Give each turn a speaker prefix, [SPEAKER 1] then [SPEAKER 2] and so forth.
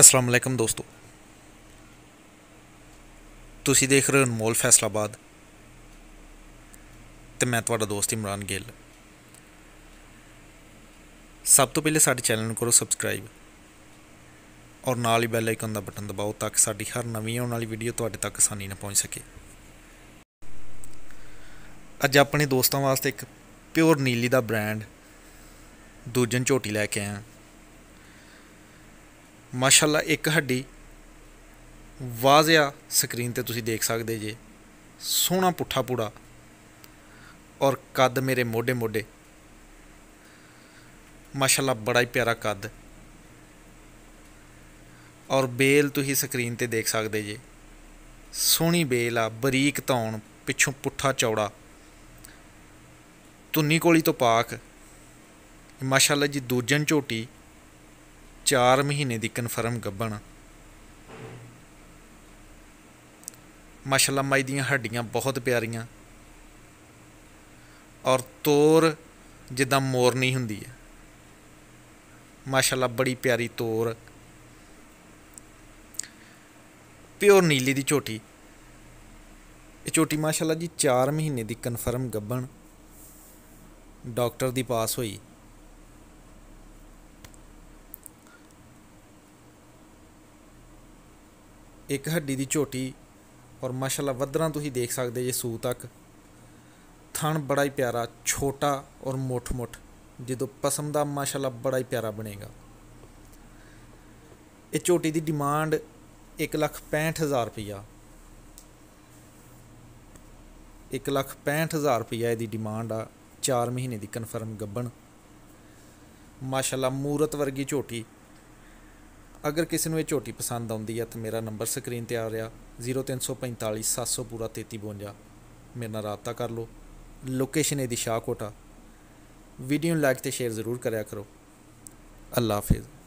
[SPEAKER 1] ਅਸਲਾਮ ਵਾਲੇਕਮ ਦੋਸਤੋ ਤੁਸੀਂ ਦੇਖ ਰਹੇ ਹੋ ਅਨਮੋਲ ਫੈਸਲਾਬਾਦ ਤੇ ਮੈਂ ਤੁਹਾਡਾ ਦੋਸਤ ਇਮਰਾਨ ਗਿੱਲ ਸਭ ਤੋਂ ਪਹਿਲੇ ਸਾਡੇ ਚੈਨਲ ਨੂੰ ਕਰੋ ਸਬਸਕ੍ਰਾਈਬ ਔਰ ਨਾਲ ਹੀ ਬੈਲ ਆਈਕਨ ਦਾ ਬਟਨ ਦਬਾਓ ਤਾਂ ਕਿ ਸਾਡੀ ਹਰ ਨਵੀਂ ਆਉਣ ਵਾਲੀ ਵੀਡੀਓ ਤੁਹਾਡੇ ਤੱਕ ਆਸਾਨੀ ਨਾਲ ਪਹੁੰਚ ਸਕੇ ਅੱਜ ਆਪਣੇ ਦੋਸਤਾਂ ਵਾਸਤੇ ਇੱਕ ਪਿਓਰ ਨੀਲੀ ਦਾ ਬ੍ਰਾਂਡ ਦੂਜਨ ਝੋਟੀ ਲੈ ਕੇ ਆਇਆ ਮਾਸ਼ਾਅੱਲਾ ਇੱਕ ਹੱਡੀ ਵਾਜ਼ਿਆ ਸਕਰੀਨ ਤੇ ਤੁਸੀਂ ਦੇਖ ਸਕਦੇ ਜੇ ਸੋਹਣਾ ਪੁੱਠਾ ਪੂੜਾ ਔਰ ਕੱਦ ਮੇਰੇ ਮੋਢੇ ਮੋਢੇ ਮਾਸ਼ਾਅੱਲਾ ਬੜਾ ਹੀ ਪਿਆਰਾ ਕੱਦ ਔਰ ਬੇਲ ਤੁਸੀਂ ਸਕਰੀਨ ਤੇ ਦੇਖ ਸਕਦੇ ਜੇ ਸੋਹਣੀ ਬੇਲ ਆ ਬਰੀਕ ਤੌਣ ਪਿੱਛੋਂ ਪੁੱਠਾ ਚੌੜਾ ਤੁੰਨੀ ਕੋਲੀ ਤੋਂ ਪਾਕ ਮਾਸ਼ਾਅੱਲਾ ਜੀ ਦੂਜਨ ਝੋਟੀ 4 ਮਹੀਨੇ ਦੀ ਕਨਫਰਮ ਗੱਭਣ ਮਾਸ਼ਾਅੱਲਾ ਮਾਈ ਦੀਆਂ ਹੱਡੀਆਂ ਬਹੁਤ ਪਿਆਰੀਆਂ ਔਰ ਤੋਰ ਜਿੱਦਾਂ ਮੋਰਨੀ ਹੁੰਦੀ ਹੈ ਮਾਸ਼ਾਅੱਲਾ ਬੜੀ ਪਿਆਰੀ ਤੋਰ ਪਿਓਰ ਨੀਲੀ ਦੀ ਝੋਟੀ ਇਹ ਝੋਟੀ ਮਾਸ਼ਾਅੱਲਾ ਜੀ 4 ਮਹੀਨੇ ਦੀ ਕਨਫਰਮ ਗੱਬਣ ਡਾਕਟਰ ਦੀ ਪਾਸ ਹੋਈ ਇੱਕ ਹੱਡੀ ਦੀ ਝੋਟੀ ਔਰ ਮਾਸ਼ਾਅੱਲਾ ਵਧਰਾਂ ਤੁਸੀਂ ਦੇਖ ਸਕਦੇ ਜੇ ਸੂ ਤੱਕ ਥਣ ਬੜਾ ਹੀ ਪਿਆਰਾ ਛੋਟਾ ਔਰ ਮੋਠ-ਮੋਠ ਜਦੋਂ ਪਸਮ ਦਾ ਮਾਸ਼ਾਅੱਲਾ ਬੜਾ ਹੀ ਪਿਆਰਾ ਬਣੇਗਾ ਇਹ ਝੋਟੀ ਦੀ ਡਿਮਾਂਡ 165000 ਰੁਪਇਆ 165000 ਰੁਪਇਆ ਇਹਦੀ ਡਿਮਾਂਡ ਆ 4 ਮਹੀਨੇ ਦੀ ਕਨਫਰਮ ਗੱਬਣ ਮਾਸ਼ਾਅੱਲਾ ਮੂਰਤ ਵਰਗੀ ਝੋਟੀ ਅਗਰ ਕਿਸੇ ਨੂੰ ਇਹ ਝੋਟੀ ਪਸੰਦ ਆਉਂਦੀ ਹੈ ਤਾਂ ਮੇਰਾ ਨੰਬਰ ਸਕਰੀਨ ਤੇ ਆ ਰਿਹਾ 0345700 700 ਪੂਰਾ 3352 ਮੇਰੇ ਨਾਲ ਰਾਬਤਾ ਕਰ ਲਓ ਲੋਕੇਸ਼ਨ ਇਹਦੀ ਸ਼ਾਹਕੋਟਾ ਵੀਡੀਓ ਨੂੰ ਲਾਈਕ ਤੇ ਸ਼ੇਅਰ ਜ਼ਰੂਰ ਕਰਿਆ ਕਰੋ ਅੱਲਾ ਹਾਫਿਜ਼